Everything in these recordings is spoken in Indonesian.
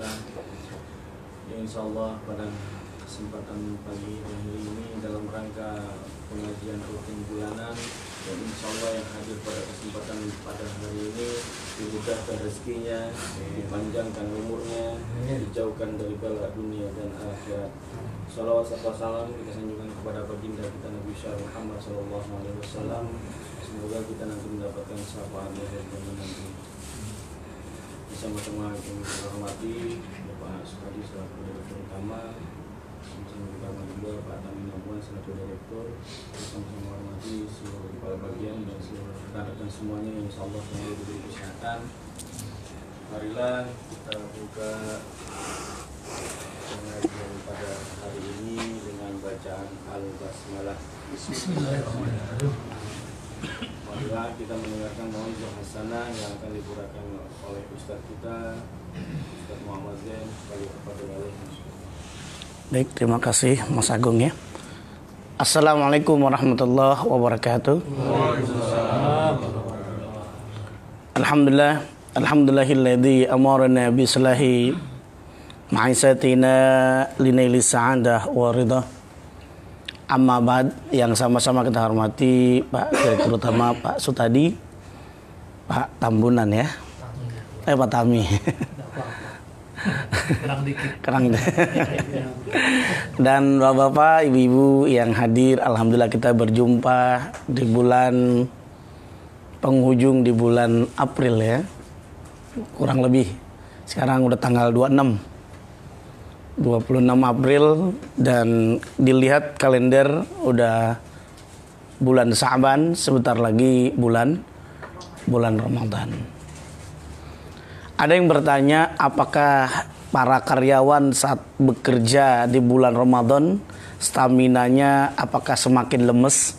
taala yang Allah pada kesempatan pagi hari ini dalam rangka pengajian rutin bulanan dan ya, insya Allah yang hadir pada kesempatan pada hari ini dimudahkan rezekinya, dipanjangkan umurnya, dijauhkan dari bala dunia dan akhirat. Salawat serta salam kita sanjungkan kepada baginda kita Nabi Syar Muhammad Sallallahu Alaihi Wasallam. Semoga kita nanti mendapatkan syafaatnya dari nanti bersama-sama yang hormati Bapak Sukadi selaku Direktur Utama bersama utama juga Pak Tami Nabuan selaku Direktur bersama-sama hormati seluruh kepala bagian dan seluruh rekan-rekan semuanya yang insya Allah selalu diberi kesehatan marilah kita buka pengajian pada hari ini dengan bacaan Al-Basmalah Bismillahirrahmanirrahim Bila kita mendengarkan mohon Hasanah yang akan diburakan oleh Ustaz kita Ustaz Muhammad Zain sebagai kepada wali Baik, terima kasih Mas Agung ya. Assalamualaikum warahmatullahi wabarakatuh. Alhamdulillah, alhamdulillahilladzi amarna bi salahi ma'isatina linaili sa'adah wa ridah. Amma yang sama-sama kita hormati Pak terutama Pak Sutadi Pak Tambunan ya eh Pak Tami kerang dikit dan bapak-bapak ibu-ibu yang hadir alhamdulillah kita berjumpa di bulan penghujung di bulan April ya kurang lebih sekarang udah tanggal 26 26 April dan dilihat kalender udah bulan Sa'ban sebentar lagi bulan bulan Ramadan. Ada yang bertanya apakah para karyawan saat bekerja di bulan Ramadan staminanya apakah semakin lemes?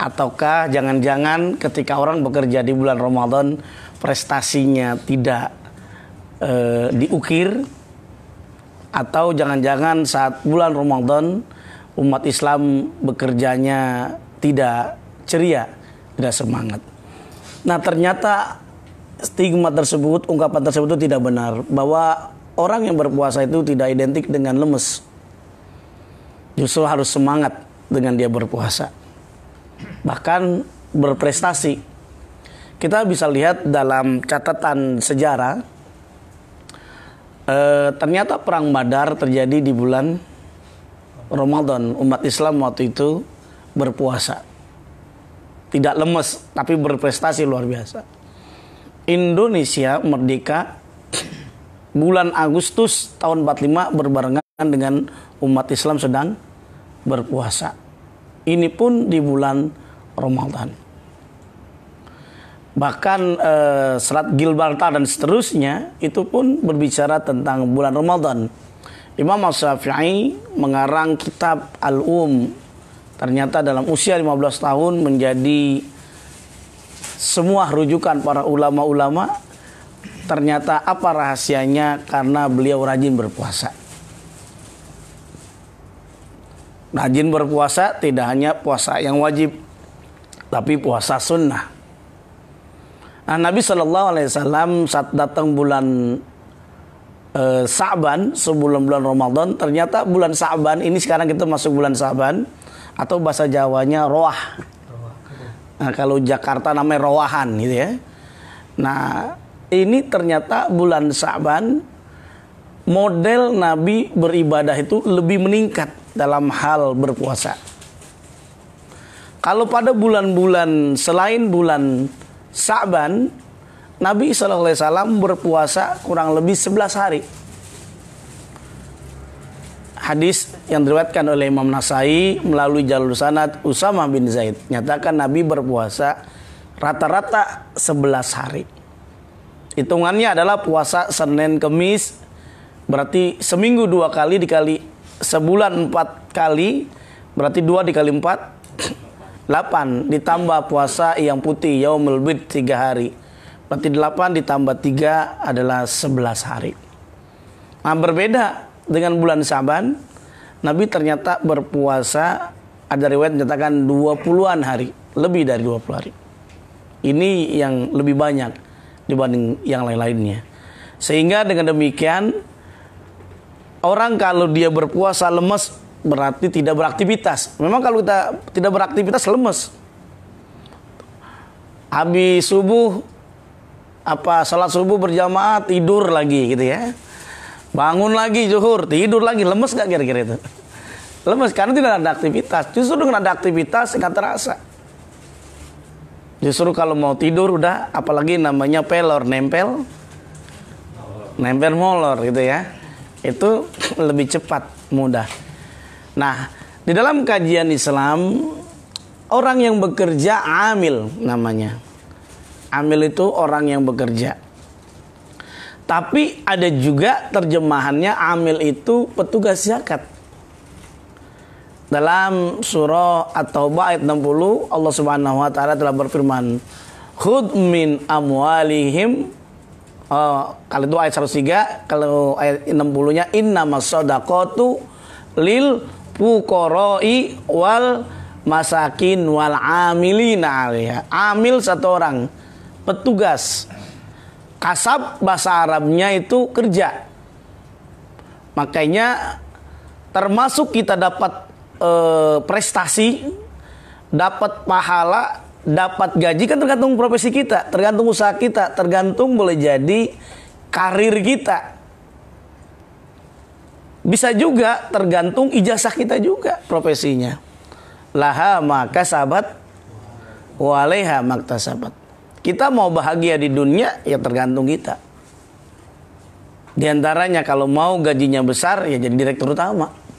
Ataukah jangan-jangan ketika orang bekerja di bulan Ramadan prestasinya tidak e, diukir atau jangan-jangan saat bulan Ramadan umat Islam bekerjanya tidak ceria, tidak semangat. Nah, ternyata stigma tersebut, ungkapan tersebut itu tidak benar bahwa orang yang berpuasa itu tidak identik dengan lemes. Justru harus semangat dengan dia berpuasa. Bahkan berprestasi. Kita bisa lihat dalam catatan sejarah e, ternyata perang Badar terjadi di bulan Ramadan. Umat Islam waktu itu berpuasa. Tidak lemes, tapi berprestasi luar biasa. Indonesia merdeka bulan Agustus tahun 45 berbarengan dengan umat Islam sedang berpuasa. Ini pun di bulan Ramadan bahkan uh, eh, serat Gilbalta dan seterusnya itu pun berbicara tentang bulan Ramadan. Imam Syafi'i mengarang kitab Al-Um. Ternyata dalam usia 15 tahun menjadi semua rujukan para ulama-ulama. Ternyata apa rahasianya karena beliau rajin berpuasa. Rajin berpuasa tidak hanya puasa yang wajib, tapi puasa sunnah Nah, Nabi Shallallahu Alaihi Wasallam saat datang bulan e, Sa'ban sebelum bulan Ramadan, ternyata bulan Sa'ban ini sekarang kita masuk bulan Sa'ban atau bahasa Jawanya roah. Nah, kalau Jakarta namanya roahan gitu ya. Nah, ini ternyata bulan Sa'ban model Nabi beribadah itu lebih meningkat dalam hal berpuasa. Kalau pada bulan-bulan selain bulan Sa'ban Nabi SAW berpuasa kurang lebih 11 hari hadis yang diriwayatkan oleh Imam Nasai melalui jalur sanad Usama bin Zaid nyatakan Nabi berpuasa rata-rata 11 hari. Hitungannya adalah puasa Senin Kemis berarti seminggu dua kali dikali sebulan empat kali berarti dua dikali empat 8 ditambah puasa yang putih yaumul bid 3 hari. Berarti 8 ditambah 3 adalah 11 hari. Nah, berbeda dengan bulan Saban, Nabi ternyata berpuasa ada riwayat menyatakan 20-an hari, lebih dari 20 hari. Ini yang lebih banyak dibanding yang lain-lainnya. Sehingga dengan demikian orang kalau dia berpuasa lemes berarti tidak beraktivitas. Memang kalau kita tidak beraktivitas lemes. Habis subuh apa salat subuh berjamaah tidur lagi gitu ya. Bangun lagi zuhur, tidur lagi, lemes gak kira-kira itu? Lemes karena tidak ada aktivitas. Justru dengan ada aktivitas enggak terasa. Justru kalau mau tidur udah apalagi namanya pelor nempel nempel molor gitu ya. Itu lebih cepat, mudah. Nah, di dalam kajian Islam orang yang bekerja amil namanya. Amil itu orang yang bekerja. Tapi ada juga terjemahannya amil itu petugas zakat. Dalam surah At-Taubah ayat 60 Allah Subhanahu wa taala telah berfirman, "Khud min amwalihim" Oh, kalau itu ayat 103, kalau ayat 60-nya inna shadaqatu lil fukoroi wal masakin wal amilina alaiha. Amil satu orang, petugas. Kasab bahasa Arabnya itu kerja. Makanya termasuk kita dapat e, prestasi, dapat pahala, dapat gaji kan tergantung profesi kita, tergantung usaha kita, tergantung boleh jadi karir kita bisa juga tergantung ijazah kita juga profesinya. Laha maka sahabat, waleha makta sahabat. Kita mau bahagia di dunia ya tergantung kita. Di antaranya kalau mau gajinya besar ya jadi direktur utama.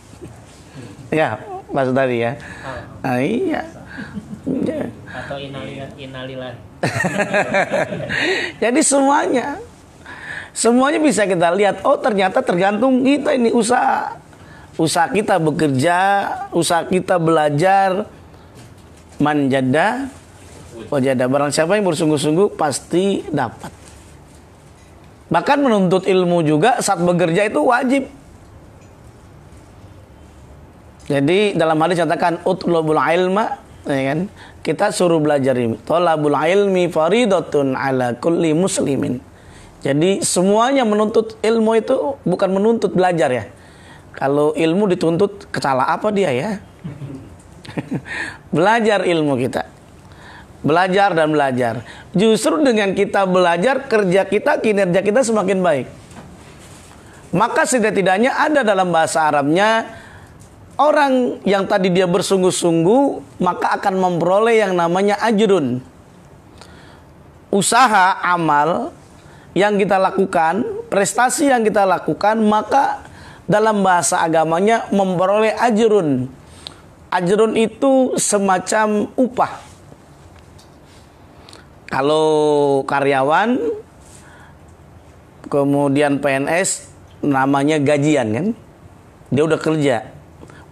Ya, Mas tadi ya. Nah, iya. Atau inalilah. inalilah. jadi semuanya Semuanya bisa kita lihat. Oh ternyata tergantung kita ini usaha. Usaha kita bekerja, usaha kita belajar. Manjada, wajada. Barang siapa yang bersungguh-sungguh pasti dapat. Bahkan menuntut ilmu juga saat bekerja itu wajib. Jadi dalam hadis katakan utlubul ilma ya kan? Kita suruh belajar ini. Tolabul ilmi faridotun ala kulli muslimin. Jadi semuanya menuntut ilmu itu bukan menuntut belajar ya. Kalau ilmu dituntut kecala apa dia ya? belajar ilmu kita. Belajar dan belajar. Justru dengan kita belajar kerja kita kinerja kita semakin baik. Maka setidak-tidaknya ada dalam bahasa Arabnya orang yang tadi dia bersungguh-sungguh maka akan memperoleh yang namanya ajrun. Usaha amal yang kita lakukan, prestasi yang kita lakukan, maka dalam bahasa agamanya memperoleh ajrun. Ajrun itu semacam upah. Kalau karyawan kemudian PNS namanya gajian kan. Dia udah kerja,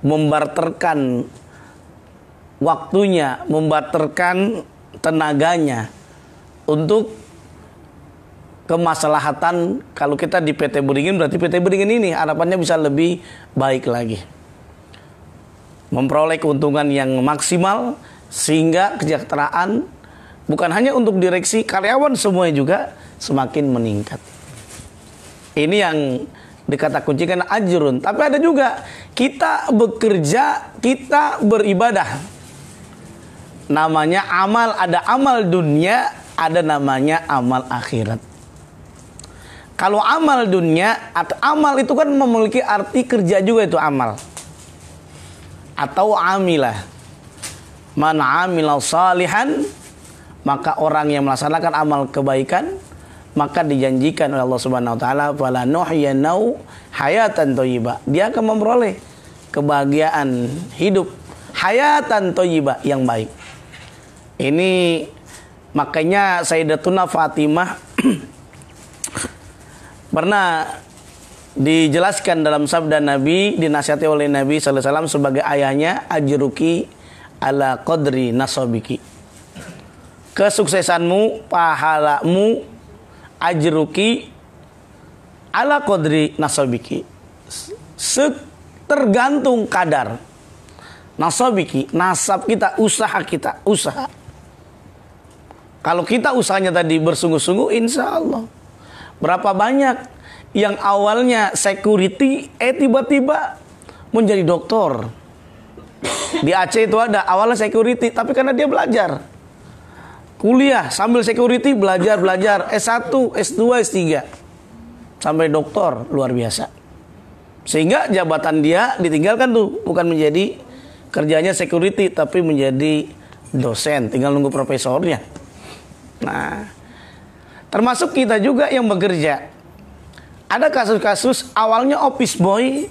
membarterkan waktunya, membarterkan tenaganya untuk kemaslahatan kalau kita di PT Beringin berarti PT Beringin ini harapannya bisa lebih baik lagi. Memperoleh keuntungan yang maksimal sehingga kesejahteraan bukan hanya untuk direksi karyawan semuanya juga semakin meningkat. Ini yang dikata kunci kan ajrun, tapi ada juga kita bekerja, kita beribadah. Namanya amal, ada amal dunia, ada namanya amal akhirat. Kalau amal dunia atau amal itu kan memiliki arti kerja juga itu amal. Atau amilah. Man amila salihan maka orang yang melaksanakan amal kebaikan maka dijanjikan oleh Allah Subhanahu wa taala fala nuhyanau hayatan thayyibah. Dia akan memperoleh kebahagiaan hidup hayatan thayyibah yang baik. Ini makanya Sayyidatuna Fatimah Pernah dijelaskan dalam sabda Nabi, dinasihati oleh Nabi SAW sebagai ayahnya, ajiruki ala qadri nasobiki. Kesuksesanmu, pahalamu, ajiruki ala qadri nasobiki. Tergantung kadar. Nasobiki, nasab kita, usaha kita, usaha. Kalau kita usahanya tadi bersungguh-sungguh, insya Allah Berapa banyak yang awalnya security eh tiba-tiba menjadi dokter. Di Aceh itu ada awalnya security tapi karena dia belajar. Kuliah sambil security belajar-belajar S1, S2, S3 sampai dokter luar biasa. Sehingga jabatan dia ditinggalkan tuh bukan menjadi kerjanya security tapi menjadi dosen tinggal nunggu profesornya. Nah, Termasuk kita juga yang bekerja. Ada kasus-kasus awalnya office boy,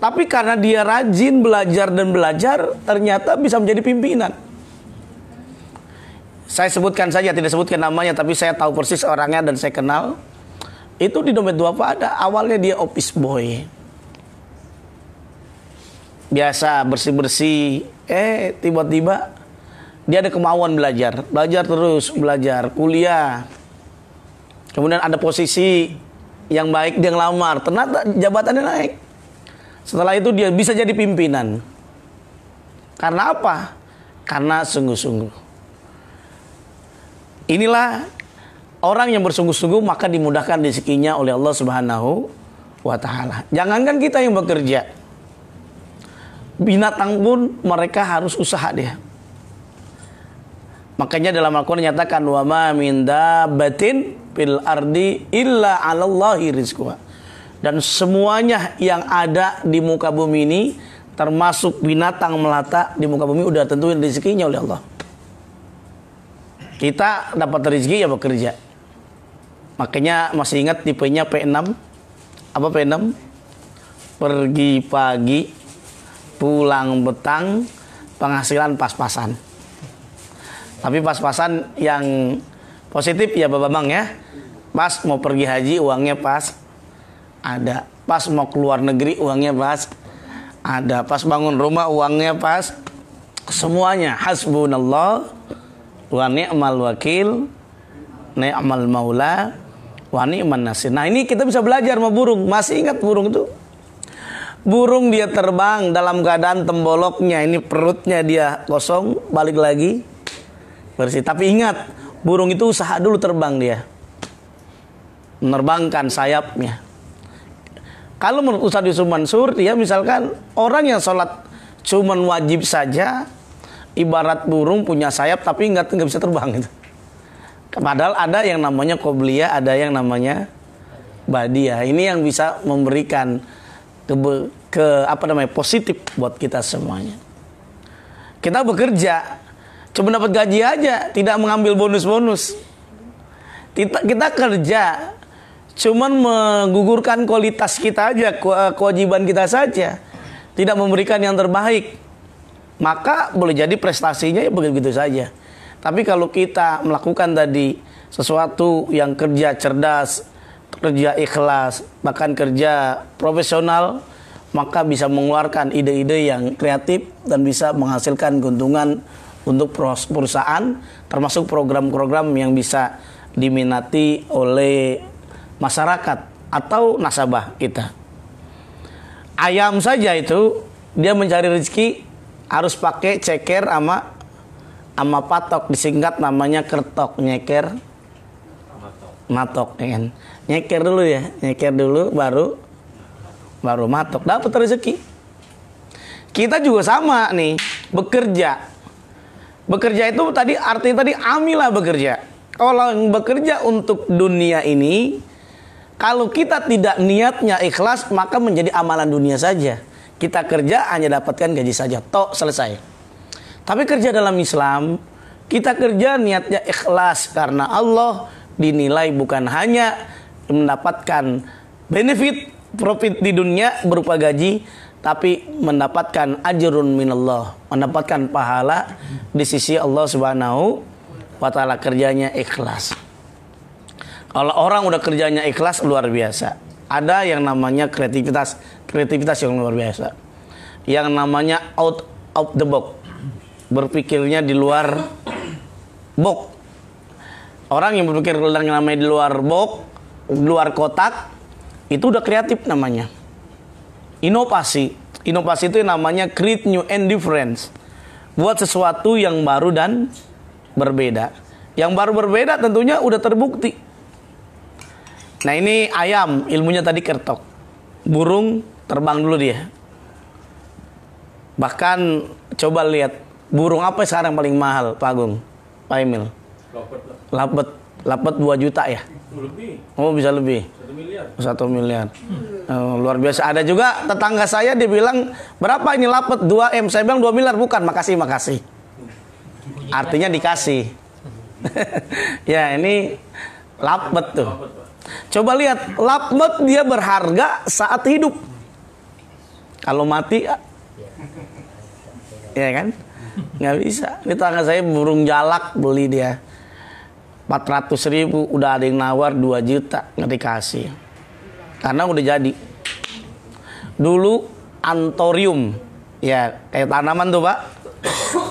tapi karena dia rajin belajar dan belajar, ternyata bisa menjadi pimpinan. Saya sebutkan saja, tidak sebutkan namanya, tapi saya tahu persis orangnya dan saya kenal. Itu di dompet dua apa ada, awalnya dia office boy. Biasa bersih-bersih, eh tiba-tiba dia ada kemauan belajar, belajar terus, belajar, kuliah. Kemudian ada posisi yang baik dia ngelamar, ternyata jabatannya naik. Setelah itu dia bisa jadi pimpinan. Karena apa? Karena sungguh-sungguh. Inilah orang yang bersungguh-sungguh maka dimudahkan rezekinya oleh Allah Subhanahu wa taala. Jangankan kita yang bekerja. Binatang pun mereka harus usaha dia. Makanya dalam Al-Quran nyatakan wa ma min dabbatin fil ardi illa 'alallahi rizquha. Dan semuanya yang ada di muka bumi ini termasuk binatang melata di muka bumi udah tentuin rezekinya oleh Allah. Kita dapat rezeki ya bekerja. Makanya masih ingat tipenya P6. Apa P6? Pergi pagi, pulang betang penghasilan pas-pasan. Tapi pas-pasan yang positif ya Bapak Bang ya. Pas mau pergi haji uangnya pas ada. Pas mau keluar negeri uangnya pas ada. Pas bangun rumah uangnya pas semuanya hasbunallah wa ni'mal wakil ni'mal maula wa ni'man nasir. Nah, ini kita bisa belajar sama burung. Masih ingat burung itu? Burung dia terbang dalam keadaan temboloknya, ini perutnya dia kosong, balik lagi bersih. Tapi ingat, burung itu usaha dulu terbang dia. Menerbangkan sayapnya. Kalau menurut Ustaz Yusuf Mansur, dia misalkan orang yang sholat cuma wajib saja, ibarat burung punya sayap tapi nggak nggak bisa terbang itu. Padahal ada yang namanya koblia, ada yang namanya badia. Ini yang bisa memberikan ke, ke apa namanya positif buat kita semuanya. Kita bekerja cuma dapat gaji aja, tidak mengambil bonus-bonus. Kita, kita kerja cuman menggugurkan kualitas kita aja, eh, kewajiban kita saja. Tidak memberikan yang terbaik. Maka boleh jadi prestasinya ya begitu saja. Tapi kalau kita melakukan tadi sesuatu yang kerja cerdas, kerja ikhlas, bahkan kerja profesional, maka bisa mengeluarkan ide-ide yang kreatif dan bisa menghasilkan keuntungan untuk perusahaan termasuk program-program yang bisa diminati oleh masyarakat atau nasabah kita. Ayam saja itu dia mencari rezeki harus pakai ceker sama sama patok disingkat namanya kertok nyeker matok, ya kan nyeker dulu ya nyeker dulu baru baru matok dapat rezeki kita juga sama nih bekerja Bekerja itu tadi artinya tadi amilah bekerja. Kalau yang bekerja untuk dunia ini, kalau kita tidak niatnya ikhlas, maka menjadi amalan dunia saja. Kita kerja hanya dapatkan gaji saja, toh selesai. Tapi kerja dalam Islam, kita kerja niatnya ikhlas karena Allah dinilai bukan hanya mendapatkan benefit profit di dunia berupa gaji tapi mendapatkan ajrun minallah, mendapatkan pahala di sisi Allah Subhanahu wa taala kerjanya ikhlas. Kalau orang udah kerjanya ikhlas luar biasa. Ada yang namanya kreativitas, kreativitas yang luar biasa. Yang namanya out of the box. Berpikirnya di luar box. Orang yang berpikir yang namanya di luar box, luar kotak, itu udah kreatif namanya inovasi. Inovasi itu yang namanya create new and difference. Buat sesuatu yang baru dan berbeda. Yang baru berbeda tentunya udah terbukti. Nah ini ayam, ilmunya tadi kertok. Burung terbang dulu dia. Bahkan coba lihat burung apa sekarang paling mahal, Pak Agung? Pak Emil. Lapet. Lapet, lapet 2 juta ya. Lebih. Oh bisa lebih. Satu miliar. Satu miliar. Oh, luar biasa. Ada juga tetangga saya dibilang berapa ini lapet 2 m. Saya bilang 2 miliar bukan. Makasih makasih. Artinya dikasih. ya ini lapet tuh. Coba lihat lapet dia berharga saat hidup. Kalau mati ah. ya kan nggak bisa. Ini tetangga saya burung jalak beli dia 400 ribu udah ada yang nawar 2 juta nggak dikasih karena udah jadi dulu antorium ya kayak tanaman tuh pak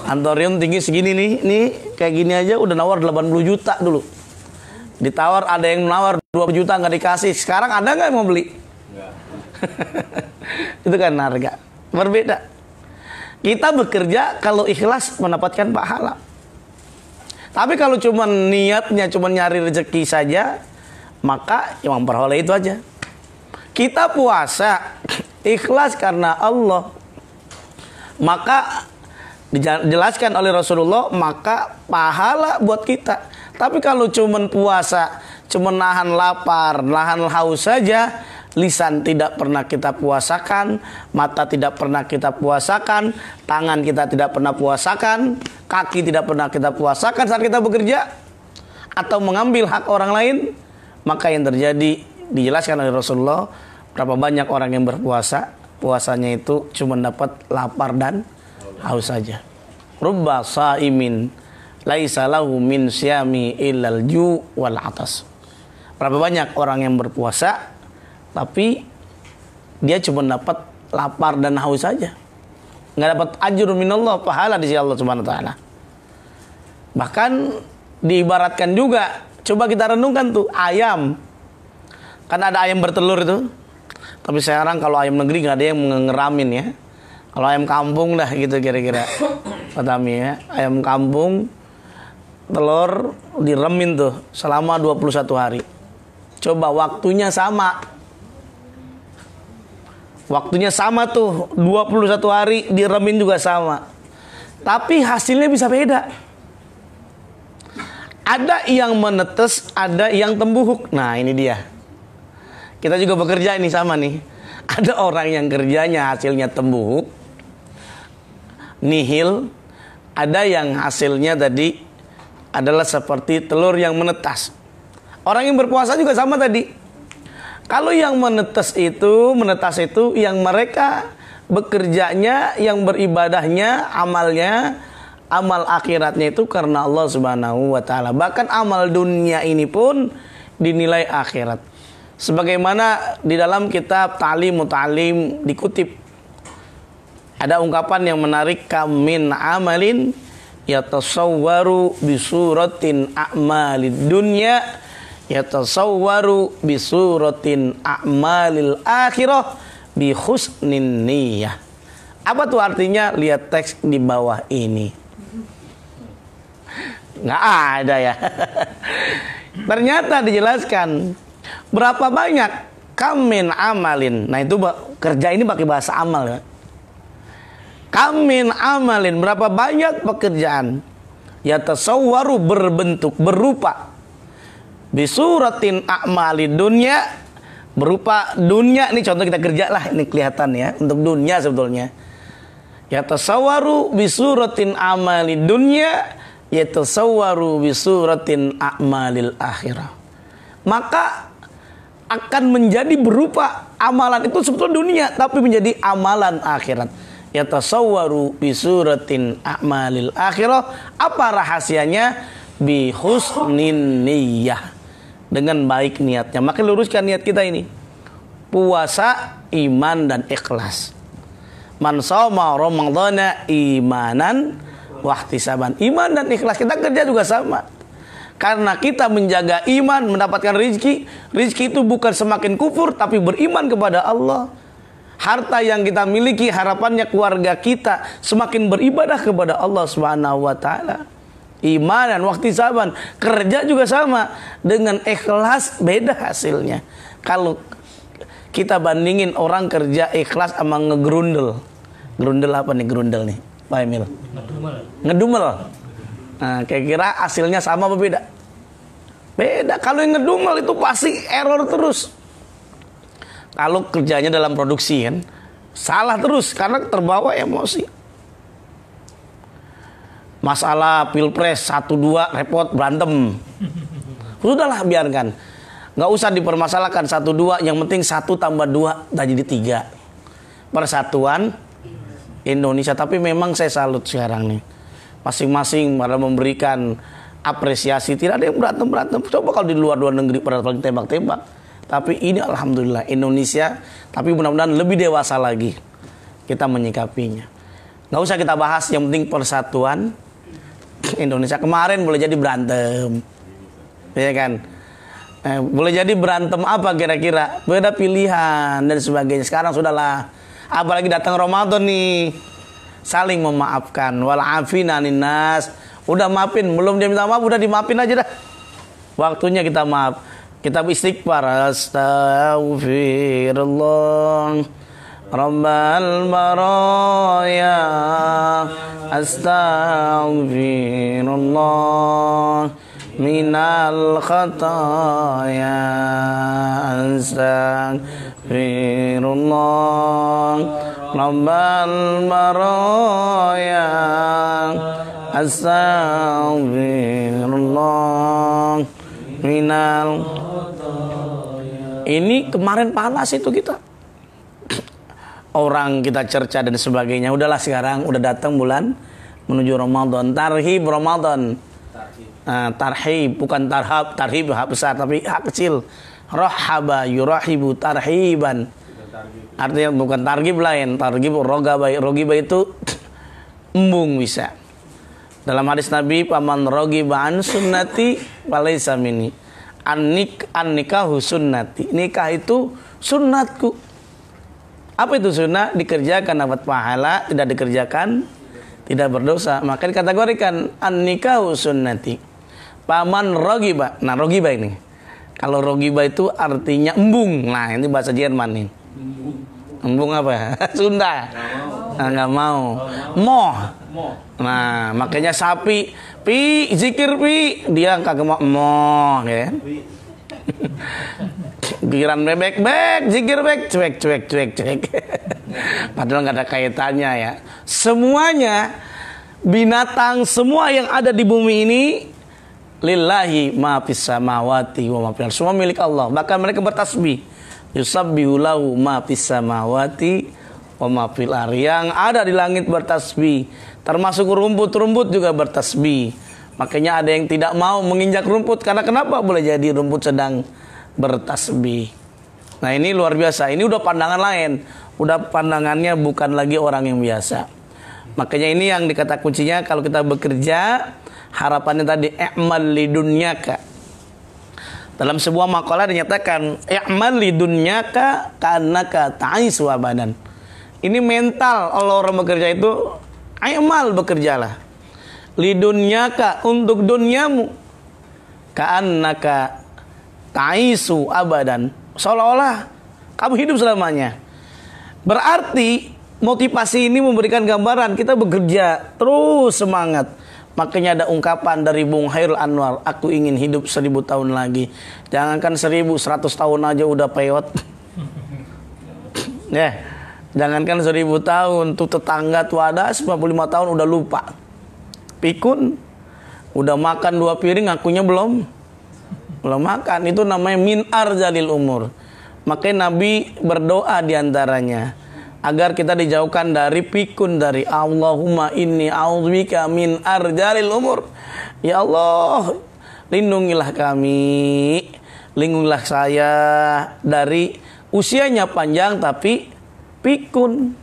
antorium tinggi segini nih nih kayak gini aja udah nawar 80 juta dulu ditawar ada yang nawar 2 juta nggak dikasih sekarang ada nggak yang mau beli itu kan harga berbeda kita bekerja kalau ikhlas mendapatkan pahala tapi kalau cuma niatnya cuma nyari rezeki saja, maka yang memperoleh itu aja. Kita puasa ikhlas karena Allah. Maka dijelaskan oleh Rasulullah, maka pahala buat kita. Tapi kalau cuma puasa, cuma nahan lapar, nahan haus saja, lisan tidak pernah kita puasakan, mata tidak pernah kita puasakan, tangan kita tidak pernah puasakan, kaki tidak pernah kita puasakan saat kita bekerja atau mengambil hak orang lain, maka yang terjadi dijelaskan oleh Rasulullah berapa banyak orang yang berpuasa, puasanya itu cuma dapat lapar dan haus saja. Rubba saimin laisa lahu min syami illal ju wal atas. Berapa banyak orang yang berpuasa tapi dia cuma dapat lapar dan haus saja nggak dapat ajur minallah pahala di sisi Allah subhanahu wa taala bahkan diibaratkan juga coba kita renungkan tuh ayam kan ada ayam bertelur itu tapi sekarang kalau ayam negeri nggak ada yang ngeramin ya kalau ayam kampung dah gitu kira-kira Patami ya ayam kampung telur diremin tuh selama 21 hari coba waktunya sama Waktunya sama tuh, 21 hari diremin juga sama. Tapi hasilnya bisa beda. Ada yang menetes, ada yang tembuhuk. Nah, ini dia. Kita juga bekerja ini sama nih. Ada orang yang kerjanya hasilnya tembuhuk, nihil, ada yang hasilnya tadi adalah seperti telur yang menetas. Orang yang berpuasa juga sama tadi. Kalau yang menetes itu, menetas itu yang mereka bekerjanya, yang beribadahnya, amalnya, amal akhiratnya itu karena Allah Subhanahu wa taala. Bahkan amal dunia ini pun dinilai akhirat. Sebagaimana di dalam kitab Ta'lim Muta'lim dikutip ada ungkapan yang menarik kamin amalin yatasawwaru bisuratin a'malid dunya yatasawwaru bisuratin a'malil akhirah bi husnin niyah. Apa tuh artinya? Lihat teks di bawah ini. Nggak ada ya. Ternyata dijelaskan berapa banyak kamin amalin. Nah itu kerja ini pakai bahasa amal ya. Kamin amalin berapa banyak pekerjaan ya tasawwaru berbentuk berupa bisuratin a'mali dunia berupa dunia ini contoh kita kerja lah ini kelihatan ya untuk dunia sebetulnya ya tasawaru bisuratin amali dunia ya tasawaru bisuratin a'malil akhirah maka akan menjadi berupa amalan itu sebetulnya dunia tapi menjadi amalan akhirat ya tasawaru bisuratin a'malil akhirah apa rahasianya husnin niyah dengan baik niatnya. Maka luruskan niat kita ini. Puasa, iman dan ikhlas. Man sawma romadhana imanan wahtisaban. Iman dan ikhlas kita kerja juga sama. Karena kita menjaga iman, mendapatkan rizki. Rizki itu bukan semakin kufur, tapi beriman kepada Allah. Harta yang kita miliki, harapannya keluarga kita semakin beribadah kepada Allah Subhanahu wa Ta'ala. Iman dan waktu saban kerja juga sama dengan ikhlas beda hasilnya kalau kita bandingin orang kerja ikhlas sama ngegrundel, grundel apa nih grundel nih Pak Emil ngedumel ngedumel nah kayak kira hasilnya sama apa beda beda kalau yang ngedumel itu pasti error terus kalau kerjanya dalam produksi kan salah terus karena terbawa emosi masalah pilpres satu dua repot berantem. Sudahlah biarkan. Nggak usah dipermasalahkan satu dua. Yang penting satu tambah dua jadi tiga. Persatuan Indonesia. Tapi memang saya salut sekarang nih. Masing-masing pada memberikan apresiasi. Tidak ada yang berantem-berantem. Coba kalau di luar luar negeri pada paling tembak-tembak. Tapi ini alhamdulillah Indonesia. Tapi mudah-mudahan lebih dewasa lagi kita menyikapinya. Nggak usah kita bahas. Yang penting persatuan Indonesia kemarin boleh jadi berantem ya kan eh, boleh jadi berantem apa kira-kira beda pilihan dan sebagainya sekarang sudahlah apalagi datang Ramadan nih saling memaafkan wal afina nas udah maafin belum dia minta maaf udah dimaafin aja dah waktunya kita maaf kita istighfar astagfirullah رب المرايا أستغفر الله من الخطايا أستغفر الله رب المرايا أستغفر الله من Ini kemarin panas itu kita orang kita cerca dan sebagainya. Udahlah sekarang udah datang bulan menuju Ramadan. Tarhib Ramadan. Nah, tarhib. Uh, bukan tarhab, tarhib hak besar tapi hak kecil. Rohaba yurahibu tarhiban. Artinya bukan targib lain, targib rogi rogiba itu embung bisa. Dalam hadis Nabi, paman rogi ba'an sunnati falaisa mini. Anik anikahu sunnati. Nikah itu sunnatku. Apa itu sunnah? Dikerjakan dapat pahala, tidak dikerjakan tidak berdosa. Maka dikategorikan an-nikahu sunnati. Paman rogiba. Nah, rogiba ini. Kalau rogiba itu artinya embung. Nah, ini bahasa Jerman ini Embung apa? Sunda. Nah, nggak mau. Oh, moh. Nah, makanya sapi. Pi, zikir pi. Dia kagak mau. Moh, ya. Kan? Giran bebek bebek jigir bek, cuek cuek cuek cuek. Padahal nggak ada kaitannya ya. Semuanya binatang semua yang ada di bumi ini lillahi ma fis samawati wa ma fil Semua milik Allah. Bahkan mereka bertasbih. Yusabbihu lahu ma fis samawati wa ma fil Yang ada di langit bertasbih, termasuk rumput-rumput juga bertasbih Makanya ada yang tidak mau menginjak rumput karena kenapa boleh jadi rumput sedang bertasbih. Nah ini luar biasa. Ini udah pandangan lain. Udah pandangannya bukan lagi orang yang biasa. Makanya ini yang dikata kuncinya kalau kita bekerja harapannya tadi i'mal lidunyaka. Dalam sebuah makalah dinyatakan i'mal lidunyaka kanaka ta'is badan. Ini mental Allah orang bekerja itu i'mal bekerjalah lidunyaka untuk dunyamu kaannaka taisu abadan seolah-olah kamu hidup selamanya berarti motivasi ini memberikan gambaran kita bekerja terus semangat Makanya ada ungkapan dari Bung Hairul Anwar, aku ingin hidup seribu tahun lagi. Jangankan seribu, seratus tahun aja udah peyot. ya, yeah. jangankan seribu tahun, tuh tetangga tuh ada 95 tahun udah lupa pikun udah makan dua piring akunya belum belum makan itu namanya min jalil umur makanya Nabi berdoa diantaranya agar kita dijauhkan dari pikun dari Allahumma inni a'udzubika min arjalil umur ya Allah lindungilah kami lindungilah saya dari usianya panjang tapi pikun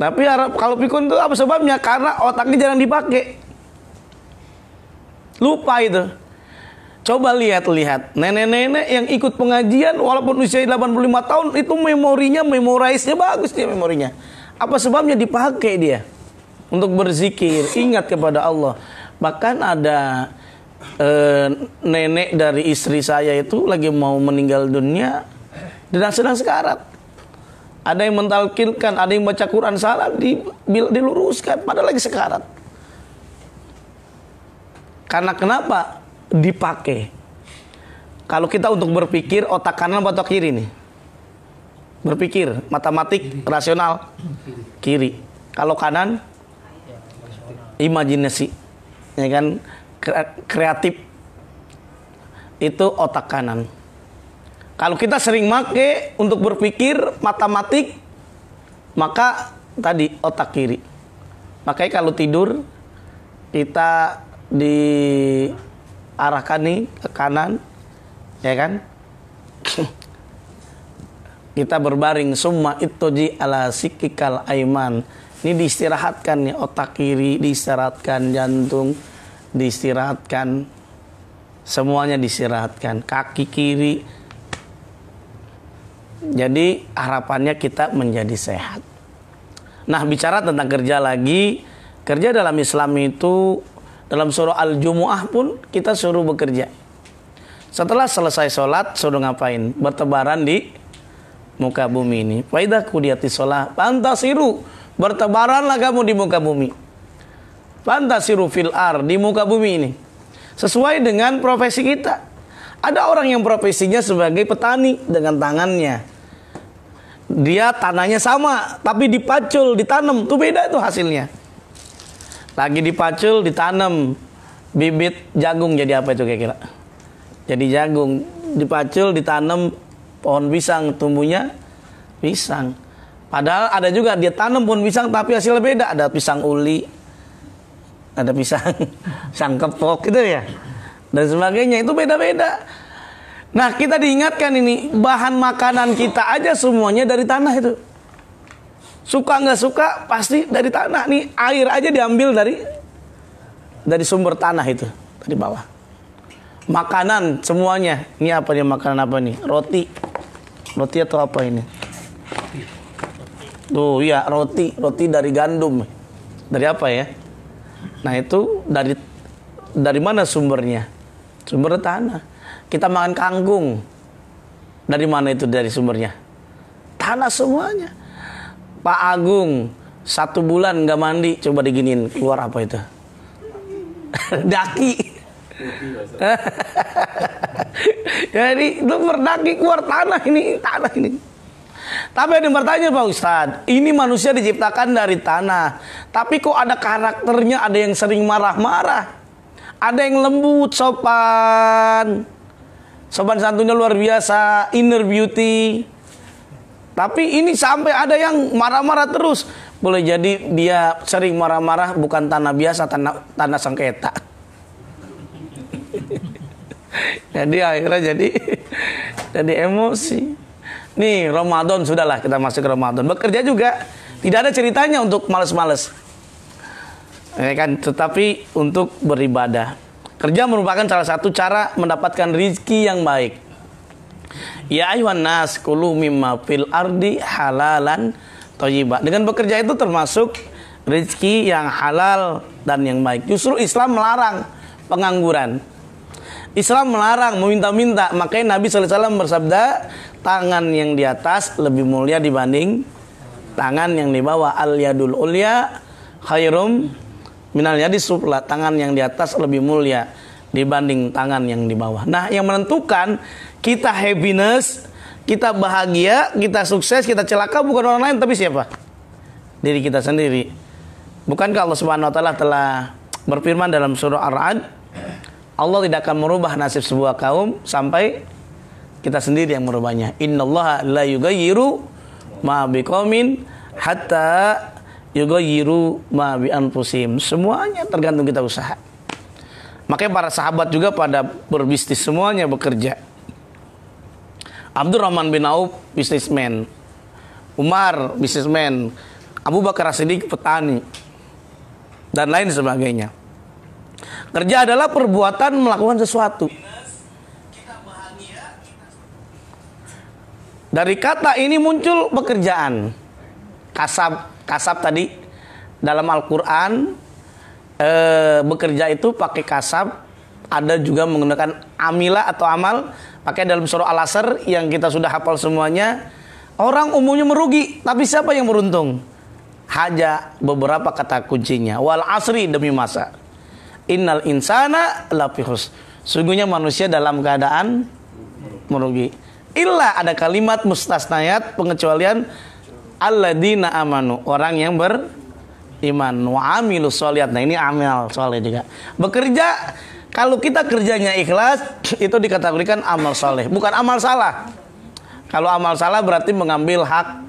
tapi Arab kalau pikun itu apa sebabnya? Karena otaknya jarang dipakai. Lupa itu. Coba lihat-lihat, nenek-nenek yang ikut pengajian walaupun usia 85 tahun itu memorinya, memorize-nya bagus dia memorinya. Apa sebabnya dipakai dia? Untuk berzikir, ingat kepada Allah. Bahkan ada eh, nenek dari istri saya itu lagi mau meninggal dunia dan sedang sekarat. Ada yang mentalkinkan, ada yang baca Quran salah diluruskan padahal lagi sekarat. Karena kenapa? Dipakai. Kalau kita untuk berpikir otak kanan atau kiri nih? Berpikir, matematik, rasional, kiri. Kalau kanan, imajinasi, ya kan, kreatif itu otak kanan. Kalau kita sering make untuk berpikir matematik, maka tadi otak kiri. Makanya kalau tidur kita diarahkan nih ke kanan, ya kan? kita berbaring semua itu di ala sikikal aiman. Ini diistirahatkan nih otak kiri, diistirahatkan jantung, diistirahatkan semuanya diistirahatkan kaki kiri, jadi harapannya kita menjadi sehat. Nah, bicara tentang kerja lagi, kerja dalam Islam itu dalam surah Al-Jumu'ah pun kita suruh bekerja. Setelah selesai sholat, suruh ngapain? Bertebaran di muka bumi ini. Faidah kudiyati sholat. Pantasiru. Bertebaranlah kamu di muka bumi. Pantasiru fil ar. Di muka bumi ini. Sesuai dengan profesi kita. Ada orang yang profesinya sebagai petani dengan tangannya. Dia tanahnya sama, tapi dipacul, ditanam, Itu beda itu hasilnya. Lagi dipacul, ditanam bibit jagung jadi apa itu kira-kira? Jadi jagung dipacul, ditanam pohon pisang, tumbuhnya pisang. Padahal ada juga dia tanam pohon pisang tapi hasilnya beda. Ada pisang uli, ada pisang pisang kepok gitu ya dan sebagainya itu beda-beda. Nah kita diingatkan ini bahan makanan kita aja semuanya dari tanah itu. Suka nggak suka pasti dari tanah nih air aja diambil dari dari sumber tanah itu dari bawah. Makanan semuanya ini apa nih makanan apa nih roti roti atau apa ini? Tuh iya roti roti dari gandum dari apa ya? Nah itu dari dari mana sumbernya? Sumber tanah. Kita makan kangkung. Dari mana itu dari sumbernya? Tanah semuanya. Pak Agung satu bulan nggak mandi coba diginin keluar apa itu? Daki. Jadi itu berdaki keluar tanah ini tanah ini. Tapi ada yang bertanya Pak Ustadz, ini manusia diciptakan dari tanah. Tapi kok ada karakternya, ada yang sering marah-marah. Ada yang lembut, sopan. Sopan santunnya luar biasa, inner beauty. Tapi ini sampai ada yang marah-marah terus. Boleh jadi dia sering marah-marah bukan tanah biasa, tanah tanah sengketa. jadi akhirnya jadi jadi emosi. Nih Ramadan sudahlah kita masuk ke Ramadan. Bekerja juga tidak ada ceritanya untuk males-males. Ya kan? Tetapi untuk beribadah. Kerja merupakan salah satu cara mendapatkan rizki yang baik. Ya ayuhan nas kulu mimma fil ardi halalan toyiba. Dengan bekerja itu termasuk rizki yang halal dan yang baik. Justru Islam melarang pengangguran. Islam melarang meminta-minta. Makanya Nabi SAW bersabda, tangan yang di atas lebih mulia dibanding tangan yang di bawah. Al yadul ulya khairum Minalnya di supla tangan yang di atas lebih mulia dibanding tangan yang di bawah. Nah, yang menentukan kita happiness, kita bahagia, kita sukses, kita celaka bukan orang lain tapi siapa? Diri kita sendiri. Bukankah Allah Subhanahu wa taala telah berfirman dalam surah Ar-Ra'd, Allah tidak akan merubah nasib sebuah kaum sampai kita sendiri yang merubahnya. Innallaha la yughayyiru ma biqaumin hatta yugayiru ma bi anfusim. Semuanya tergantung kita usaha. Makanya para sahabat juga pada berbisnis semuanya bekerja. Abdurrahman bin Auf bisnismen. Umar bisnismen. Abu Bakar Siddiq petani. Dan lain sebagainya. Kerja adalah perbuatan melakukan sesuatu. Dari kata ini muncul pekerjaan. Kasab kasab tadi dalam Al-Qur'an e, bekerja itu pakai kasab ada juga menggunakan amila atau amal pakai dalam surah Al-Asr yang kita sudah hafal semuanya orang umumnya merugi tapi siapa yang beruntung haja beberapa kata kuncinya wal asri demi masa innal insana lafi sungguhnya manusia dalam keadaan merugi illa ada kalimat mustasnayat pengecualian Allah alladzina amanu orang yang beriman wa amilus sholiat nah ini amal soleh juga bekerja kalau kita kerjanya ikhlas itu dikategorikan amal soleh bukan amal salah kalau amal salah berarti mengambil hak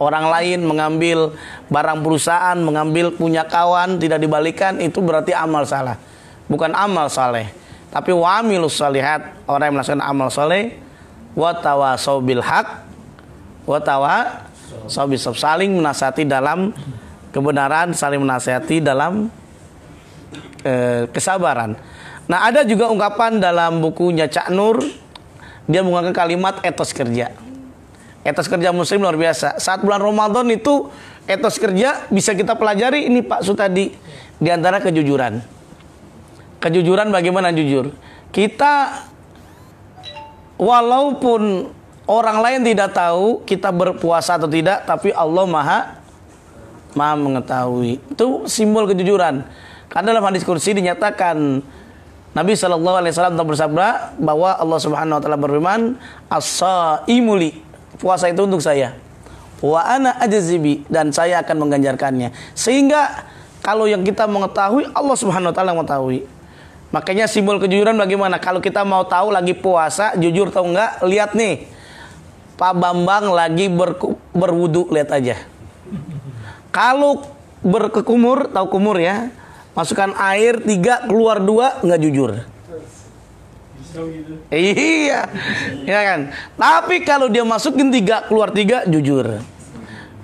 orang lain mengambil barang perusahaan mengambil punya kawan tidak dibalikan itu berarti amal salah bukan amal soleh tapi wa amilus orang yang melakukan amal soleh watawa sobil hak watawa sobisop saling menasihati dalam kebenaran, saling menasihati dalam eh, kesabaran. Nah, ada juga ungkapan dalam bukunya Cak Nur, dia menggunakan kalimat etos kerja. Etos kerja muslim luar biasa. Saat bulan Ramadan itu etos kerja bisa kita pelajari ini Pak Su tadi diantara kejujuran. Kejujuran bagaimana jujur? Kita walaupun Orang lain tidak tahu kita berpuasa atau tidak, tapi Allah Maha Maha mengetahui. Itu simbol kejujuran. Karena dalam hadis kursi dinyatakan Nabi Shallallahu Alaihi Wasallam telah bersabda bahwa Allah Subhanahu Wa Taala berfirman, imuli puasa itu untuk saya, wa ana ajazibi dan saya akan mengganjarkannya." Sehingga kalau yang kita mengetahui Allah Subhanahu Wa Taala mengetahui. Makanya simbol kejujuran bagaimana? Kalau kita mau tahu lagi puasa, jujur atau enggak, lihat nih Pak Bambang lagi berku, berwudu lihat aja. Kalau berkekumur, tahu kumur ya. Masukkan air tiga keluar dua nggak jujur. Gitu. Iya, ya kan. Tapi kalau dia masukin tiga keluar tiga jujur.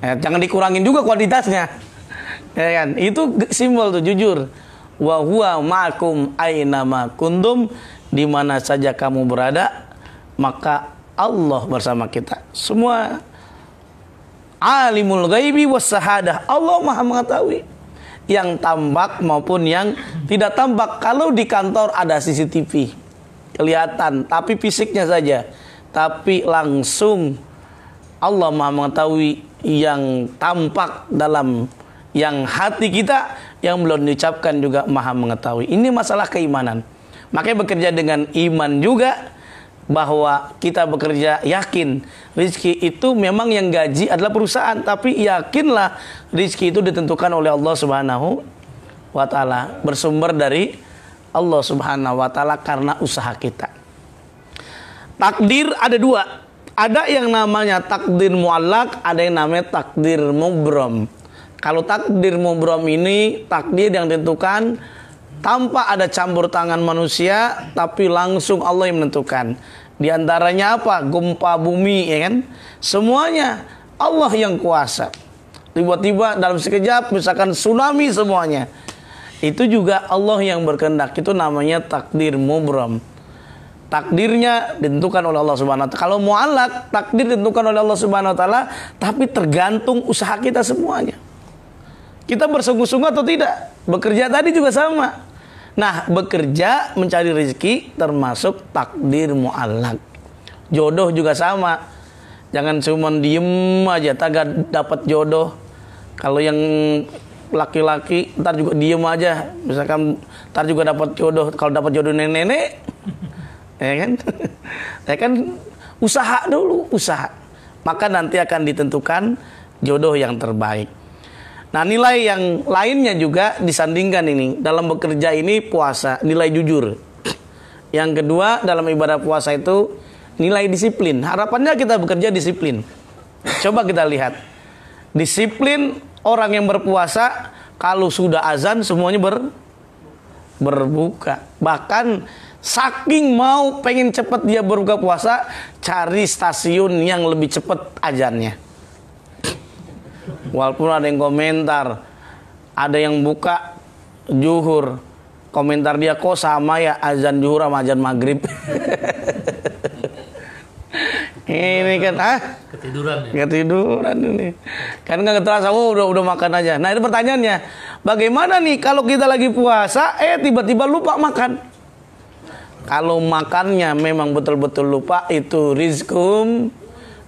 Eh, jangan dikurangin juga kualitasnya, Ya kan. Itu simbol tuh jujur. Wa huwa ma'akum aina kuntum di mana saja kamu berada maka Allah bersama kita. Semua alimul ghaibi was sahadah. Allah Maha mengetahui yang tampak maupun yang tidak tampak. Kalau di kantor ada CCTV kelihatan, tapi fisiknya saja. Tapi langsung Allah Maha mengetahui yang tampak dalam yang hati kita yang belum diucapkan juga Maha mengetahui. Ini masalah keimanan. Makanya bekerja dengan iman juga bahwa kita bekerja yakin rizki itu memang yang gaji adalah perusahaan tapi yakinlah rizki itu ditentukan oleh Allah Subhanahu wa taala bersumber dari Allah Subhanahu wa taala karena usaha kita takdir ada dua ada yang namanya takdir muallak ada yang namanya takdir mubrom kalau takdir mubrom ini takdir yang ditentukan tanpa ada campur tangan manusia tapi langsung Allah yang menentukan. Di antaranya apa? Gempa bumi ya kan? Semuanya Allah yang kuasa. Tiba-tiba dalam sekejap misalkan tsunami semuanya. Itu juga Allah yang berkehendak. Itu namanya takdir mubram. Takdirnya ditentukan oleh Allah Subhanahu wa taala. Kalau mualak, takdir ditentukan oleh Allah Subhanahu wa taala, tapi tergantung usaha kita semuanya. Kita bersungguh-sungguh atau tidak? Bekerja tadi juga sama. Nah, bekerja mencari rezeki termasuk takdir mu'allak. Jodoh juga sama. Jangan cuma diem aja, tak dapat jodoh. Kalau yang laki-laki ntar juga diem aja misalkan ntar juga dapat jodoh kalau dapat jodoh nenek-nenek ya kan ya kan usaha dulu usaha maka nanti akan ditentukan jodoh yang terbaik Nah, nilai yang lainnya juga disandingkan ini. Dalam bekerja ini puasa, nilai jujur. Yang kedua, dalam ibadah puasa itu nilai disiplin. Harapannya kita bekerja disiplin. Coba kita lihat. Disiplin orang yang berpuasa kalau sudah azan semuanya ber berbuka. Bahkan saking mau pengen cepat dia berbuka puasa, cari stasiun yang lebih cepat azannya. Walaupun ada yang komentar, ada yang buka juhur, komentar dia kok sama ya azan juhur sama azan maghrib. ini kan ah ketiduran ya? ketiduran ini kan nggak terasa oh udah udah makan aja nah itu pertanyaannya bagaimana nih kalau kita lagi puasa eh tiba-tiba lupa makan kalau makannya memang betul-betul lupa itu rizkum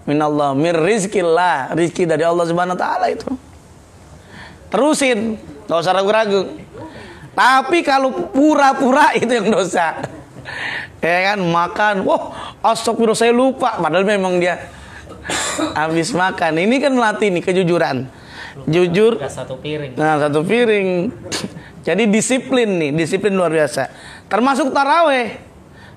minallah mir rizkillah rizki dari Allah subhanahu wa taala itu terusin nggak usah ragu-ragu tapi kalau pura-pura itu yang dosa ya kan makan wah astagfirullah saya lupa padahal memang dia habis makan ini kan melatih nih kejujuran jujur satu piring nah satu piring jadi disiplin nih disiplin luar biasa termasuk taraweh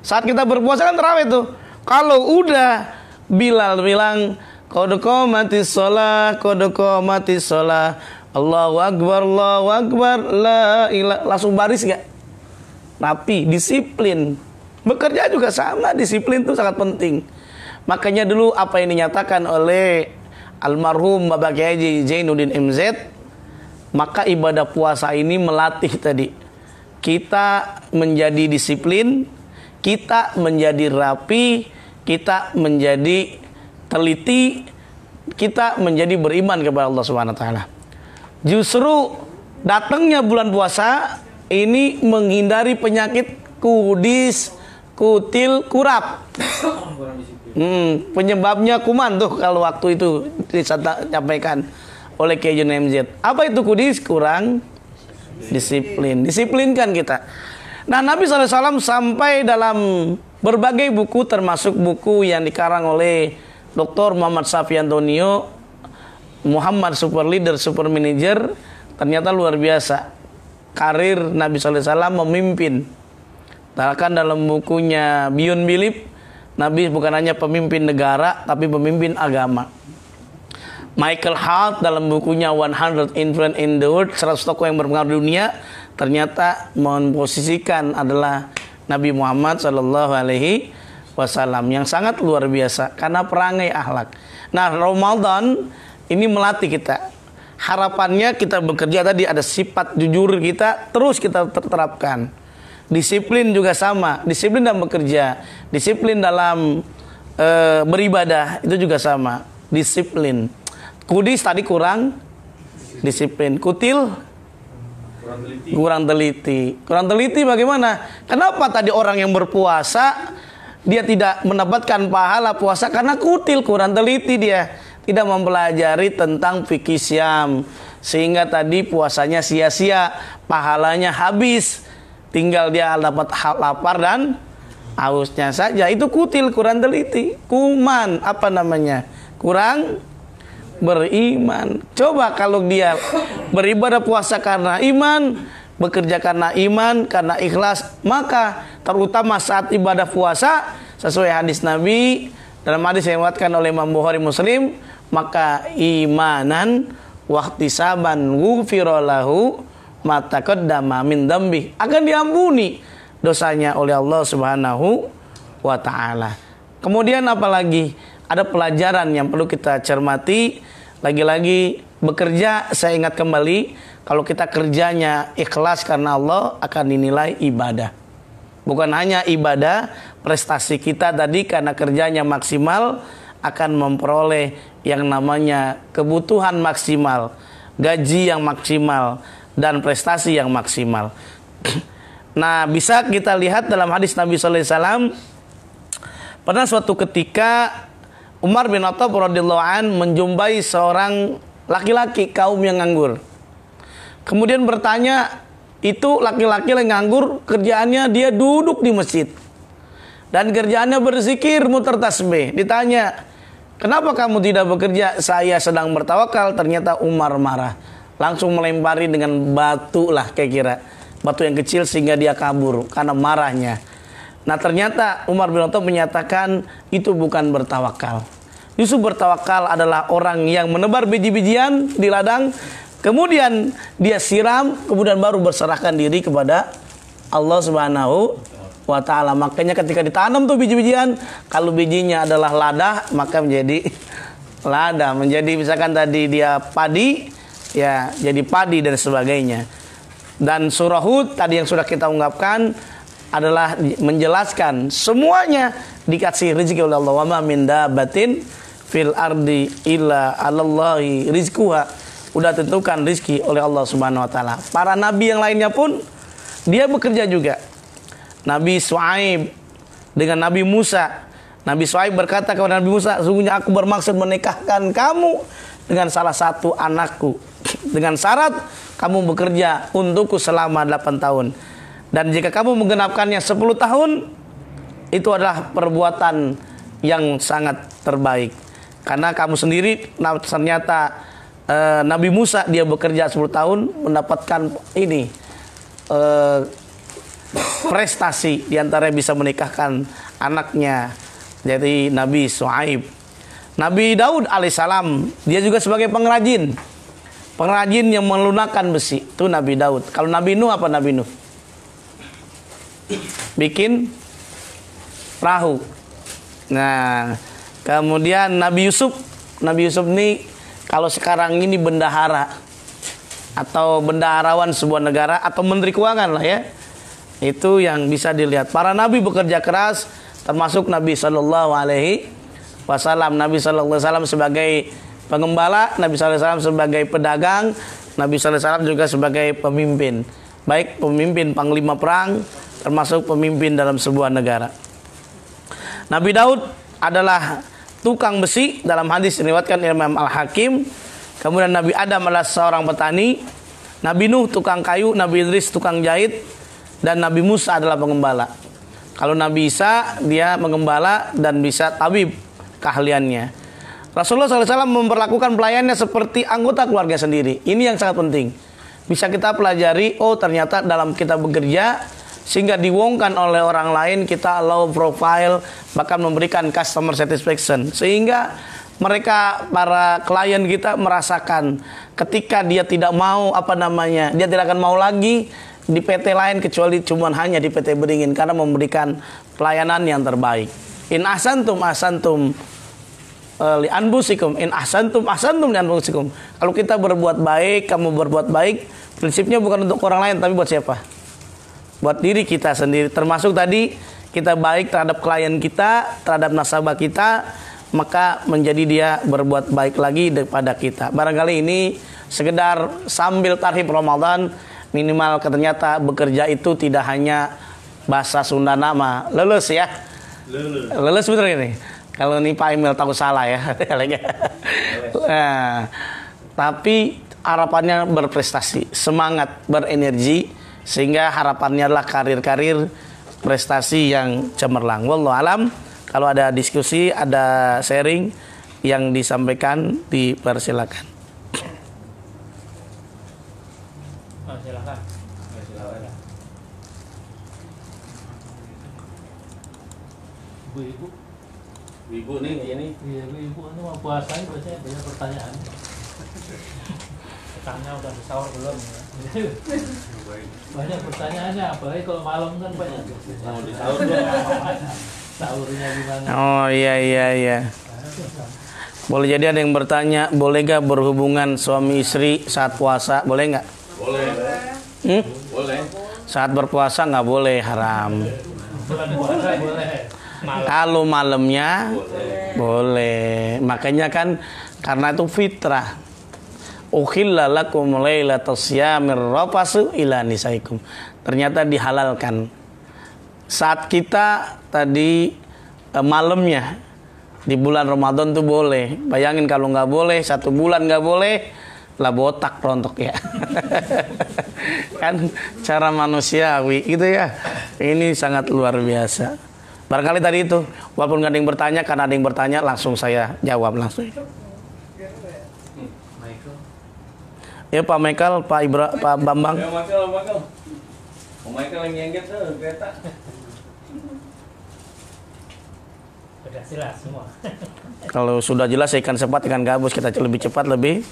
saat kita berpuasa kan taraweh tuh kalau udah Bilal bilang, Kodoko mati sholah, kodoko mati sholah. Allahu Akbar, Allahu Akbar, la ilah. Langsung baris gak? Rapi, disiplin. Bekerja juga sama, disiplin itu sangat penting. Makanya dulu apa yang dinyatakan oleh almarhum Bapak Kiai Jainuddin MZ, maka ibadah puasa ini melatih tadi. Kita menjadi disiplin, kita menjadi rapi, kita menjadi teliti, kita menjadi beriman kepada Allah Subhanahu wa taala. Justru datangnya bulan puasa ini menghindari penyakit kudis, kutil, kurap. Hmm, penyebabnya kuman tuh kalau waktu itu disampaikan oleh Kiai MZ. Apa itu kudis? Kurang disiplin. Disiplinkan kita. Nah Nabi SAW sampai dalam Berbagai buku termasuk buku yang dikarang oleh Dr. Muhammad Safi Antonio, Muhammad Super Leader, Super Manager, ternyata luar biasa. Karir Nabi SAW memimpin. Bahkan dalam bukunya Beyond Belief, Nabi bukan hanya pemimpin negara, tapi pemimpin agama. Michael Hart dalam bukunya 100 Influence in the World, 100 tokoh yang berpengaruh dunia, ternyata memposisikan adalah Nabi Muhammad Shallallahu Alaihi Wasallam yang sangat luar biasa karena perangai ahlak. Nah Ramadan ini melatih kita. Harapannya kita bekerja tadi ada sifat jujur kita terus kita terapkan. Disiplin juga sama, disiplin dalam bekerja, disiplin dalam e, beribadah itu juga sama. Disiplin. Kudis tadi kurang disiplin. Kutil Kurang teliti. Kurang teliti. Kurang teliti bagaimana? Kenapa tadi orang yang berpuasa dia tidak mendapatkan pahala puasa karena kutil kurang teliti dia tidak mempelajari tentang fikih siam sehingga tadi puasanya sia-sia pahalanya habis tinggal dia dapat lapar dan hausnya saja itu kutil kurang teliti kuman apa namanya kurang beriman. Coba kalau dia beribadah puasa karena iman, bekerja karena iman, karena ikhlas, maka terutama saat ibadah puasa sesuai hadis Nabi dalam hadis yang diwatkan oleh Imam Bukhari Muslim, maka imanan waktu saban gufirolahu mata kedama min dambi akan diampuni dosanya oleh Allah Subhanahu wa taala. Kemudian apalagi lagi? ada pelajaran yang perlu kita cermati. Lagi-lagi bekerja saya ingat kembali kalau kita kerjanya ikhlas karena Allah akan dinilai ibadah. Bukan hanya ibadah, prestasi kita tadi karena kerjanya maksimal akan memperoleh yang namanya kebutuhan maksimal, gaji yang maksimal dan prestasi yang maksimal. Nah, bisa kita lihat dalam hadis Nabi SAW, alaihi pernah suatu ketika Umar bin Khattab radhiyallahu an menjumpai seorang laki-laki kaum yang nganggur. Kemudian bertanya, itu laki-laki yang nganggur kerjaannya dia duduk di masjid. Dan kerjaannya berzikir muter tasbih. Ditanya, "Kenapa kamu tidak bekerja? Saya sedang bertawakal." Ternyata Umar marah. Langsung melempari dengan batu lah kayak kira. Batu yang kecil sehingga dia kabur karena marahnya. Nah ternyata Umar bin Khattab menyatakan itu bukan bertawakal. Yusuf bertawakal adalah orang yang menebar biji-bijian di ladang, kemudian dia siram, kemudian baru berserahkan diri kepada Allah Subhanahu wa taala. Makanya ketika ditanam tuh biji-bijian, kalau bijinya adalah lada maka menjadi lada, menjadi misalkan tadi dia padi, ya jadi padi dan sebagainya. Dan surah Hud tadi yang sudah kita ungkapkan adalah menjelaskan semuanya dikasih rezeki oleh Allah. Wa min dabatin fil ardi illa alallahi rizquha. Udah tentukan rizki oleh Allah Subhanahu wa taala. Para nabi yang lainnya pun dia bekerja juga. Nabi Su'aib dengan Nabi Musa. Nabi Su'aib berkata kepada Nabi Musa, "Sungguhnya aku bermaksud menikahkan kamu dengan salah satu anakku dengan syarat kamu bekerja untukku selama 8 tahun." Dan jika kamu menggenapkannya 10 tahun, itu adalah perbuatan yang sangat terbaik. Karena kamu sendiri ternyata e, Nabi Musa dia bekerja 10 tahun mendapatkan ini e, prestasi diantara bisa menikahkan anaknya jadi Nabi Suhaib. Nabi Daud alaihissalam dia juga sebagai pengrajin pengrajin yang melunakkan besi itu Nabi Daud. Kalau Nabi Nuh apa Nabi Nuh? bikin perahu. Nah, kemudian Nabi Yusuf, Nabi Yusuf ini kalau sekarang ini bendahara atau bendaharawan sebuah negara atau menteri keuangan lah ya. Itu yang bisa dilihat. Para nabi bekerja keras termasuk Nabi Shallallahu alaihi wasallam, Nabi Shallallahu alaihi wasallam sebagai pengembala, Nabi Shallallahu alaihi wasallam sebagai pedagang, Nabi Shallallahu alaihi wasallam juga sebagai pemimpin. Baik pemimpin panglima perang termasuk pemimpin dalam sebuah negara. Nabi Daud adalah tukang besi dalam hadis diriwatkan Imam Al-Hakim. Kemudian Nabi Adam adalah seorang petani, Nabi Nuh tukang kayu, Nabi Idris tukang jahit dan Nabi Musa adalah pengembala. Kalau Nabi Isa dia mengembala dan bisa tabib keahliannya. Rasulullah SAW memperlakukan pelayannya seperti anggota keluarga sendiri. Ini yang sangat penting. Bisa kita pelajari, oh ternyata dalam kita bekerja, sehingga diwongkan oleh orang lain kita low profile bahkan memberikan customer satisfaction sehingga mereka para klien kita merasakan ketika dia tidak mau apa namanya dia tidak akan mau lagi di PT lain kecuali cuma hanya di PT Beringin karena memberikan pelayanan yang terbaik. In asantum asantum eh, li anbusikum in asantum asantum li anbusikum. Kalau kita berbuat baik, kamu berbuat baik, prinsipnya bukan untuk orang lain tapi buat siapa? buat diri kita sendiri. Termasuk tadi kita baik terhadap klien kita, terhadap nasabah kita, maka menjadi dia berbuat baik lagi daripada kita. Barangkali ini sekedar sambil tarhib Ramadan minimal ternyata bekerja itu tidak hanya bahasa Sunda nama. Lulus ya. Lulus. Lulus betul ini. Kalau ini Pak Emil tahu salah ya. nah, tapi harapannya berprestasi, semangat, berenergi sehingga harapannya adalah karir-karir prestasi yang cemerlang. Wallahu alam. Kalau ada diskusi, ada sharing yang disampaikan dipersilakan. Ah, silakan. Ibu, ibu. Ibu nih ini. Iya, ibu, iya, ibu ini mau puasa biasanya banyak pertanyaan. Tanya udah disawar belum ya? banyak pertanyaannya apalagi kalau malam kan banyak mau di sahur sahurnya gimana oh iya iya iya boleh jadi ada yang bertanya, boleh gak berhubungan suami istri saat puasa? Boleh nggak? Boleh. Hmm? Boleh. Saat berpuasa nggak boleh, haram. Kalau malamnya boleh. boleh. Makanya kan karena itu fitrah ukhilla lakum lailatas yamir rafasu ila nisaikum. Ternyata dihalalkan. Saat kita tadi eh, malamnya di bulan Ramadan tuh boleh. Bayangin kalau nggak boleh, satu bulan nggak boleh, lah botak rontok ya. kan cara manusiawi gitu ya. Ini sangat luar biasa. Barangkali tadi itu, walaupun ada yang bertanya, karena ada yang bertanya langsung saya jawab langsung. Ya Pak Michael, Pak Ibra, Pak Bambang. Ya Michael, Michael. Pak Michael yang nyengket tuh kereta. Sudah jelas semua. Kalau sudah jelas ikan cepat, ikan gabus kita lebih cepat lebih.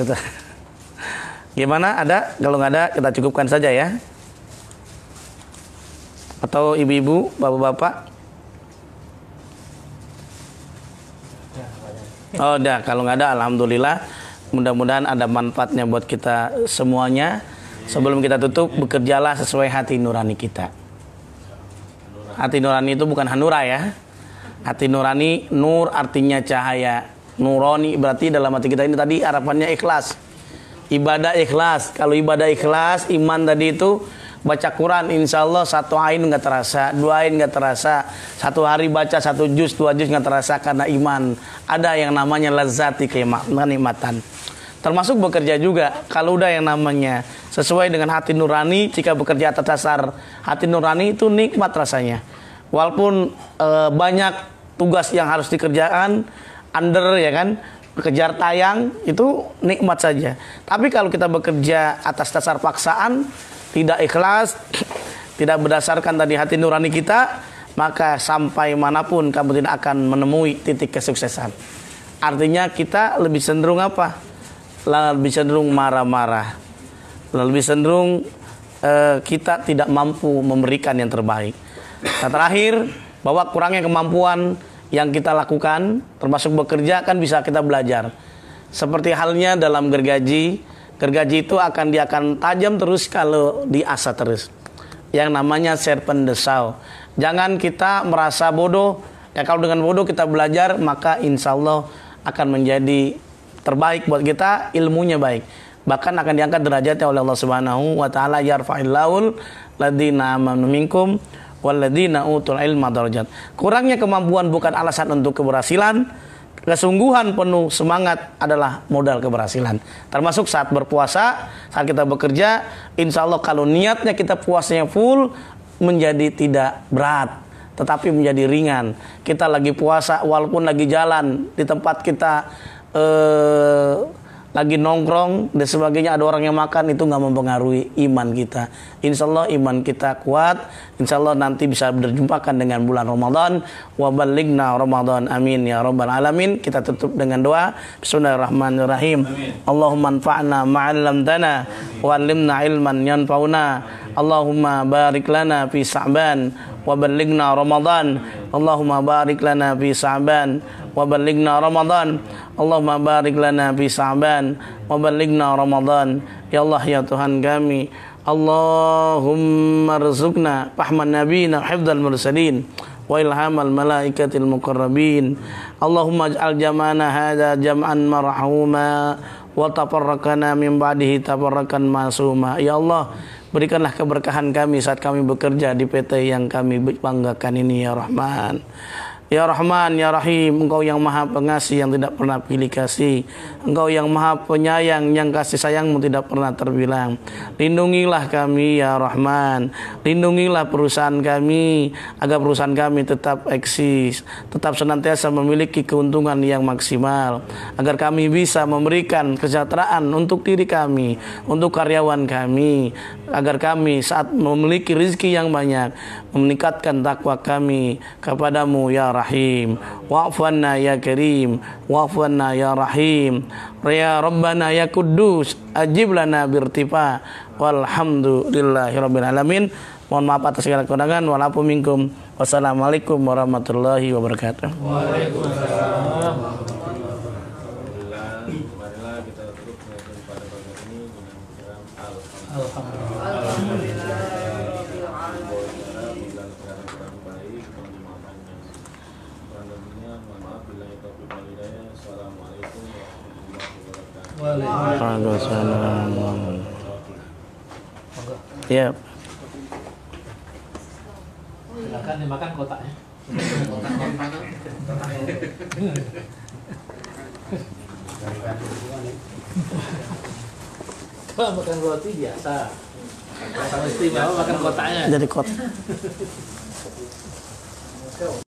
Kita. Gimana? Ada? Kalau nggak ada kita cukupkan saja ya. Atau ibu-ibu, bapak-bapak. Oh, dah. Kalau nggak ada, alhamdulillah mudah-mudahan ada manfaatnya buat kita semuanya. Sebelum kita tutup, bekerjalah sesuai hati nurani kita. Hati nurani itu bukan hanura ya. Hati nurani, nur artinya cahaya. Nurani berarti dalam hati kita ini tadi harapannya ikhlas. Ibadah ikhlas. Kalau ibadah ikhlas, iman tadi itu baca Quran insya Allah satu ain nggak terasa dua ain nggak terasa satu hari baca satu juz dua juz nggak terasa karena iman ada yang namanya lazati kenikmatan termasuk bekerja juga kalau udah yang namanya sesuai dengan hati nurani jika bekerja atas dasar hati nurani itu nikmat rasanya walaupun e, banyak tugas yang harus dikerjakan under ya kan kejar tayang itu nikmat saja. Tapi kalau kita bekerja atas dasar paksaan tidak ikhlas, tidak berdasarkan tadi hati nurani kita, maka sampai manapun kamu tidak akan menemui titik kesuksesan. Artinya kita lebih cenderung apa? Lebih cenderung marah-marah. Lebih cenderung eh, kita tidak mampu memberikan yang terbaik. Nah, terakhir bahwa kurangnya kemampuan yang kita lakukan termasuk bekerja kan bisa kita belajar. Seperti halnya dalam gergaji gergaji itu akan dia akan tajam terus kalau diasah terus yang namanya serpen desau jangan kita merasa bodoh ya kalau dengan bodoh kita belajar maka insya Allah akan menjadi terbaik buat kita ilmunya baik bahkan akan diangkat derajatnya oleh Allah Subhanahu wa taala yarfa'il laul ladina amanu minkum walladina utul ilma darajat kurangnya kemampuan bukan alasan untuk keberhasilan kesungguhan penuh semangat adalah modal keberhasilan. Termasuk saat berpuasa, saat kita bekerja, insya Allah kalau niatnya kita puasnya full, menjadi tidak berat, tetapi menjadi ringan. Kita lagi puasa, walaupun lagi jalan di tempat kita eh, lagi nongkrong dan sebagainya, ada orang yang makan itu nggak mempengaruhi iman kita. Insya Allah iman kita kuat Insya Allah nanti bisa berjumpakan dengan bulan Ramadan. Wabaligna Ramadan. Amin ya Rabbal Alamin. Kita tutup dengan doa. Bismillahirrahmanirrahim. Amin. Allahumma anfa'na ma'alam dana. Wa'alimna ilman yanfa'una. Allahumma barik lana fi sa'ban. Wabaligna Ramadan. Allahumma barik lana fi sa'ban. Wabaligna Ramadan. Allahumma barik lana fi sa'ban. Wabaligna Ramadan. Ya Allah ya Tuhan kami. Allahumma rizukna Fahman nabina Hifdal mursalin Wa ilhamal malaikatil muqarrabin Allahumma aj'al jama'ana Hada jama'an marhuma Wa taparrakana min ba'dihi Taparrakan masuma Ya Allah Berikanlah keberkahan kami saat kami bekerja di PT yang kami banggakan ini ya Rahman. Ya Rahman, Ya Rahim, Engkau yang maha pengasih yang tidak pernah pilih kasih. Engkau yang maha penyayang yang kasih sayangmu tidak pernah terbilang. Lindungilah kami, Ya Rahman. Lindungilah perusahaan kami, agar perusahaan kami tetap eksis, tetap senantiasa memiliki keuntungan yang maksimal. Agar kami bisa memberikan kesejahteraan untuk diri kami, untuk karyawan kami. Agar kami saat memiliki rezeki yang banyak, meningkatkan takwa kami kepadamu, Ya Rahman rahim wa ya karim wa'fu ya rahim ya rabbana ya kudus ajib lana birtifa walhamdulillahi rabbil alamin mohon maaf atas segala kekurangan walaupun minkum wassalamualaikum warahmatullahi wabarakatuh waalaikumsalam Waalaikumsalam. Siap. Silakan dimakan kotaknya. makan roti biasa. Mesti istimewa makan kotaknya. Jadi kotak.